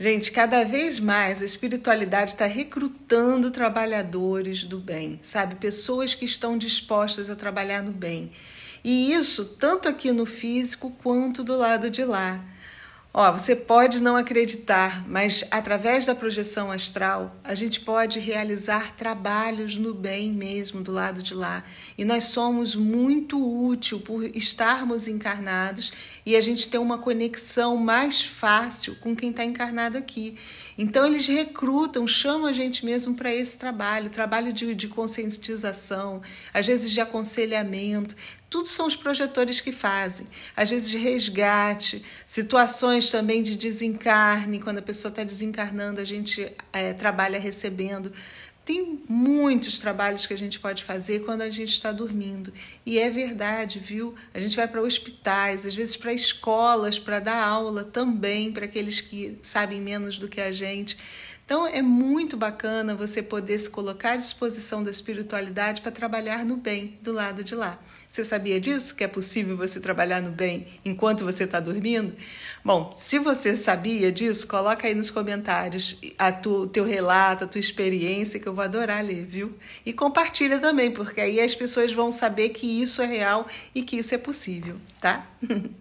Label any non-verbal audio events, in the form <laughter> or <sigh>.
Gente, cada vez mais a espiritualidade está recrutando trabalhadores do bem, sabe? Pessoas que estão dispostas a trabalhar no bem. E isso tanto aqui no físico quanto do lado de lá. Ó, você pode não acreditar, mas através da projeção astral, a gente pode realizar trabalhos no bem mesmo do lado de lá. E nós somos muito útil por estarmos encarnados e a gente ter uma conexão mais fácil com quem está encarnado aqui. Então, eles recrutam, chamam a gente mesmo para esse trabalho trabalho de, de conscientização, às vezes de aconselhamento tudo são os projetores que fazem. Às vezes, de resgate, situações também de desencarne. Quando a pessoa está desencarnando, a gente é, trabalha recebendo. Tem muitos trabalhos que a gente pode fazer quando a gente está dormindo. E é verdade, viu? A gente vai para hospitais, às vezes para escolas, para dar aula também, para aqueles que sabem menos do que a gente. Então é muito bacana você poder se colocar à disposição da espiritualidade para trabalhar no bem do lado de lá. Você sabia disso? Que é possível você trabalhar no bem enquanto você está dormindo? Bom, se você sabia disso, coloca aí nos comentários a tu, o teu relato, a tua experiência, que eu vou adorar ler, viu? E compartilha também, porque aí as pessoas vão saber que isso é real e que isso é possível, tá? <laughs>